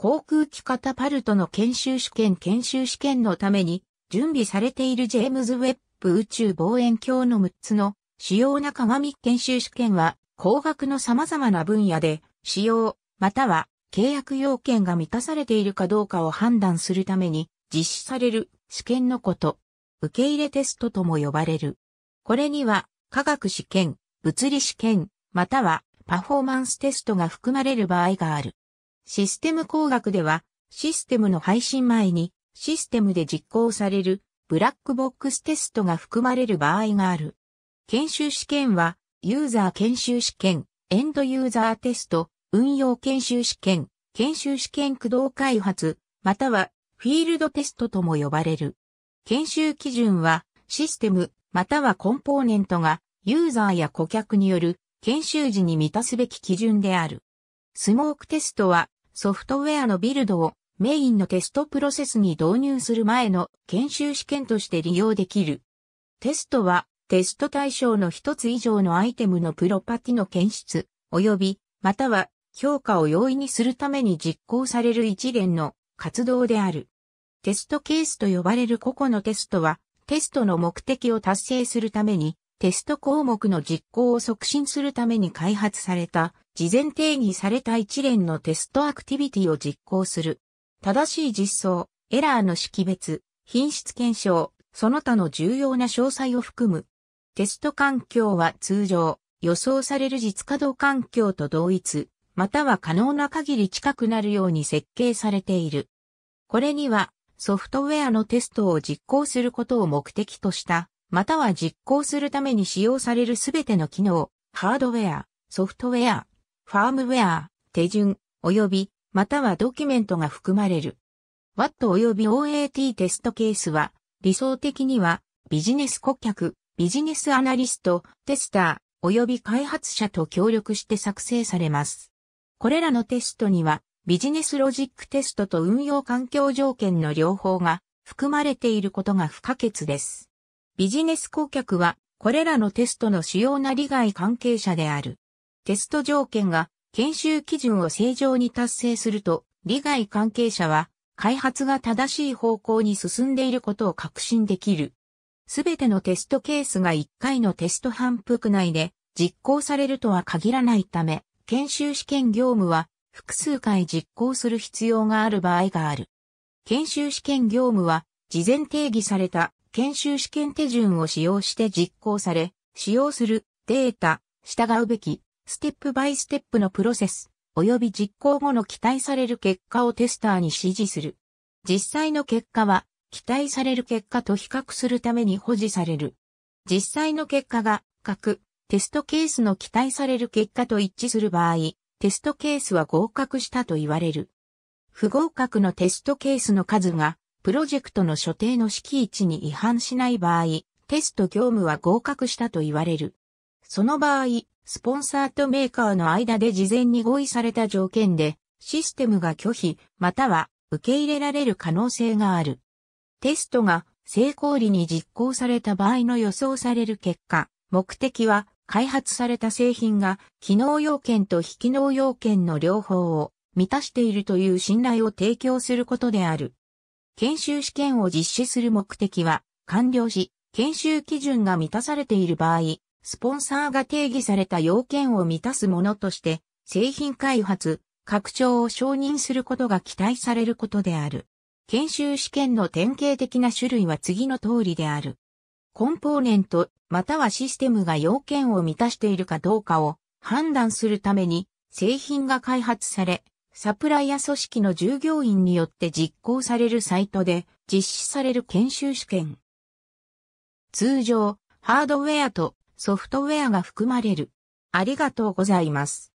航空機カタパルトの研修試験研修試験のために準備されているジェームズ・ウェッブ宇宙望遠鏡の6つの主要な鏡研修試験は工学の様々な分野で使用または契約要件が満たされているかどうかを判断するために実施される試験のこと。受け入れテストとも呼ばれる。これには科学試験、物理試験、またはパフォーマンステストが含まれる場合がある。システム工学では、システムの配信前に、システムで実行される、ブラックボックステストが含まれる場合がある。研修試験は、ユーザー研修試験、エンドユーザーテスト、運用研修試験、研修試験駆動開発、または、フィールドテストとも呼ばれる。研修基準は、システム、またはコンポーネントが、ユーザーや顧客による、研修時に満たすべき基準である。スモークテストは、ソフトウェアのビルドをメインのテストプロセスに導入する前の研修試験として利用できる。テストはテスト対象の一つ以上のアイテムのプロパティの検出、及び、または評価を容易にするために実行される一連の活動である。テストケースと呼ばれる個々のテストは、テストの目的を達成するために、テスト項目の実行を促進するために開発された事前定義された一連のテストアクティビティを実行する。正しい実装、エラーの識別、品質検証、その他の重要な詳細を含む。テスト環境は通常、予想される実稼働環境と同一、または可能な限り近くなるように設計されている。これには、ソフトウェアのテストを実行することを目的とした、または実行するために使用されるすべての機能、ハードウェア、ソフトウェア、ファームウェア、手順、及び、またはドキュメントが含まれる。WAT 及び OAT テストケースは、理想的には、ビジネス顧客、ビジネスアナリスト、テスター、及び開発者と協力して作成されます。これらのテストには、ビジネスロジックテストと運用環境条件の両方が含まれていることが不可欠です。ビジネス顧客は、これらのテストの主要な利害関係者である。テスト条件が研修基準を正常に達成すると、利害関係者は開発が正しい方向に進んでいることを確信できる。すべてのテストケースが1回のテスト反復内で実行されるとは限らないため、研修試験業務は複数回実行する必要がある場合がある。研修試験業務は事前定義された研修試験手順を使用して実行され、使用するデータ、従うべきステップバイステップのプロセス、及び実行後の期待される結果をテスターに指示する。実際の結果は、期待される結果と比較するために保持される。実際の結果が、各、テストケースの期待される結果と一致する場合、テストケースは合格したと言われる。不合格のテストケースの数が、プロジェクトの所定の式位置に違反しない場合、テスト業務は合格したと言われる。その場合、スポンサーとメーカーの間で事前に合意された条件で、システムが拒否、または受け入れられる可能性がある。テストが成功裏に実行された場合の予想される結果、目的は開発された製品が機能要件と非機能要件の両方を満たしているという信頼を提供することである。研修試験を実施する目的は完了し、研修基準が満たされている場合、スポンサーが定義された要件を満たすものとして、製品開発、拡張を承認することが期待されることである。研修試験の典型的な種類は次の通りである。コンポーネント、またはシステムが要件を満たしているかどうかを判断するために、製品が開発され、サプライヤ組織の従業員によって実行されるサイトで実施される研修試験。通常、ハードウェアとソフトウェアが含まれる。ありがとうございます。